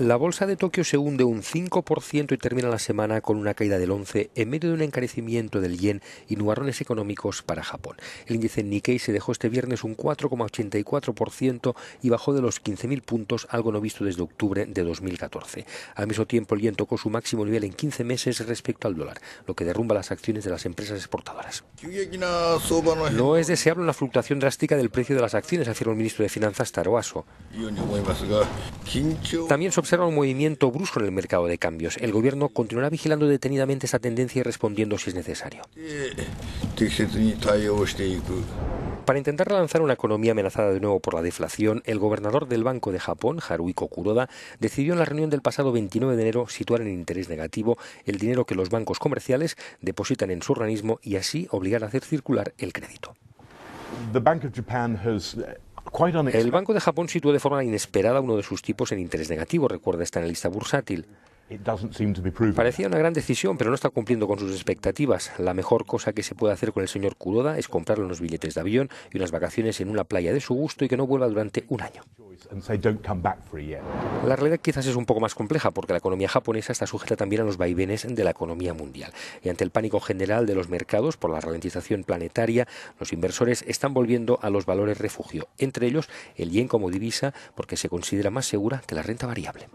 La bolsa de Tokio se hunde un 5% y termina la semana con una caída del 11% en medio de un encarecimiento del yen y nubarrones económicos para Japón. El índice Nikkei se dejó este viernes un 4,84% y bajó de los 15.000 puntos, algo no visto desde octubre de 2014. Al mismo tiempo, el yen tocó su máximo nivel en 15 meses respecto al dólar, lo que derrumba las acciones de las empresas exportadoras. No es deseable una fluctuación drástica del precio de las acciones, afirmó el ministro de Finanzas Taro Aso. También observa un movimiento brusco en el mercado de cambios. El gobierno continuará vigilando detenidamente esta tendencia y respondiendo si es necesario. Para intentar relanzar una economía amenazada de nuevo por la deflación, el gobernador del Banco de Japón, Haruiko Kuroda, decidió en la reunión del pasado 29 de enero situar en interés negativo el dinero que los bancos comerciales depositan en su organismo y así obligar a hacer circular el crédito. El Banco de Japón situó de forma inesperada uno de sus tipos en interés negativo, recuerda esta analista bursátil. Parecía una gran decisión, pero no está cumpliendo con sus expectativas. La mejor cosa que se puede hacer con el señor Kuroda es comprarle unos billetes de avión y unas vacaciones en una playa de su gusto y que no vuelva durante un año. La realidad quizás es un poco más compleja porque la economía japonesa está sujeta también a los vaivenes de la economía mundial. Y ante el pánico general de los mercados por la ralentización planetaria, los inversores están volviendo a los valores refugio, entre ellos el yen como divisa porque se considera más segura que la renta variable.